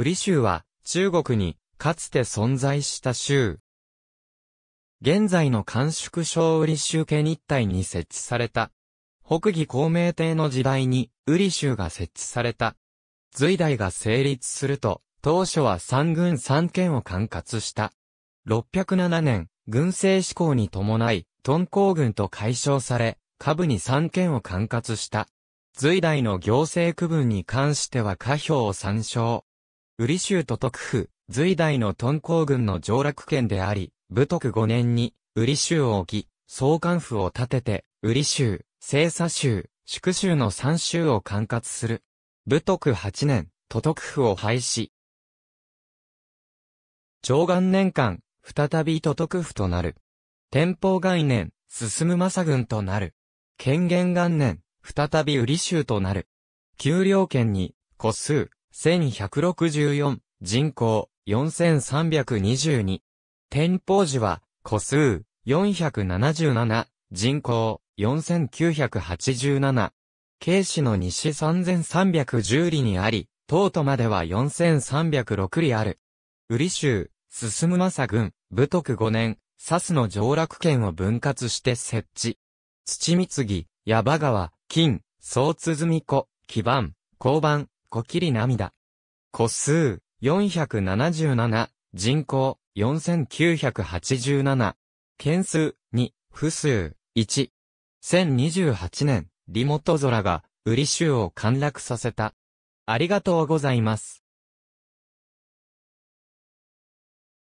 ウリ州は中国にかつて存在した州。現在の甘粛省ウリ州県一帯に設置された。北義孔明帝の時代にウリ州が設置された。隋代が成立すると、当初は三軍三県を管轄した。607年、軍政施行に伴い、敦煌軍と解消され、下部に三県を管轄した。隋代の行政区分に関しては下表を参照。ウリ州都督府、隋代の敦煌軍の上洛県であり、武徳5年に、ウリ州を置き、総監府を立てて、ウリ州、清佐州、宿州の三州を管轄する。武徳8年、都督府を廃止。長元年間、再び都督府となる。天保元年、進む正軍となる。権限元年、再び瓜州となる。給料圏に、個数、1164、人口、4322。天保寺は、個数、477、人口、4987。京市の西3310里にあり、東都までは4306里ある。瓜州、進む政郡、武徳5年、サスの上洛圏を分割して設置。土三木、矢場川、金、総鼓子、基盤、交番、こきり涙。個数、477、人口、4987。件数、2、不数、1。1028年、リモト空が、ウリ州を陥落させた。ありがとうございます。